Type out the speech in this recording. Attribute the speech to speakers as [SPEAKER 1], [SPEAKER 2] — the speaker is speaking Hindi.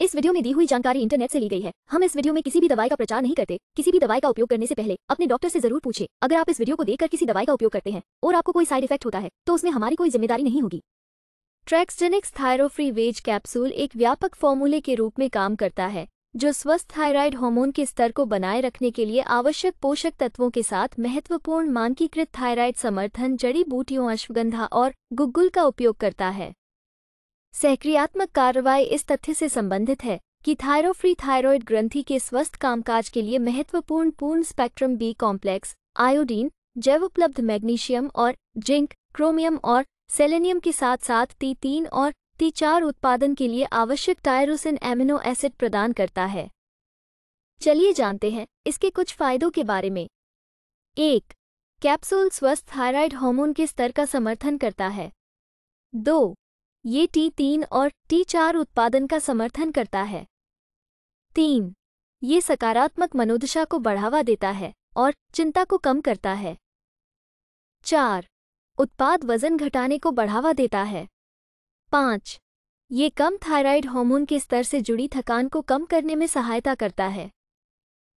[SPEAKER 1] इस वीडियो में दी हुई जानकारी इंटरनेट से ली गई है हम इस वीडियो में किसी भी दवाई का प्रचार नहीं करते किसी भी दवाई का उपयोग करने से पहले अपने डॉक्टर से जरूर पूछे अगर आप इस वीडियो को देखकर किसी दवाई का उपयोग करते हैं और आपको कोई साइड इफेक्ट होता है तो उसमें हमारी कोई जिम्मेदारी नहीं होगी ट्रैक्सजेनिक्स थायरोफ्री वेज कैप्सूल एक व्यापक फॉर्मूले के रूप में काम करता है जो स्वस्थ थायराइड हार्मोन के स्तर को बनाए रखने के लिए आवश्यक पोषक तत्वों के साथ महत्वपूर्ण मानकीकृत थायराइड समर्थन जड़ी बूटियों अश्वगंधा और गुग्गुल का उपयोग करता है सहक्रियात्मक कार्रवाई इस तथ्य से संबंधित है कि थायरोफ्री थायरॉयड ग्रंथि के स्वस्थ कामकाज के लिए महत्वपूर्ण पूर्ण स्पेक्ट्रम बी कॉम्प्लेक्स आयोडीन जैव उपलब्ध मैग्नीशियम और जिंक क्रोमियम और सेलेनियम के साथ साथ टी तीन और टी चार उत्पादन के लिए आवश्यक टायरोसिन एमिनो एसिड प्रदान करता है चलिए जानते हैं इसके कुछ फायदों के बारे में एक कैप्सूल स्वस्थ थायराइड हार्मोन के स्तर का समर्थन करता है दो ये टी तीन और टी चार उत्पादन का समर्थन करता है तीन ये सकारात्मक मनोदशा को बढ़ावा देता है और चिंता को कम करता है चार उत्पाद वजन घटाने को बढ़ावा देता है पाँच ये कम थायराइड हार्मोन के स्तर से जुड़ी थकान को कम करने में सहायता करता है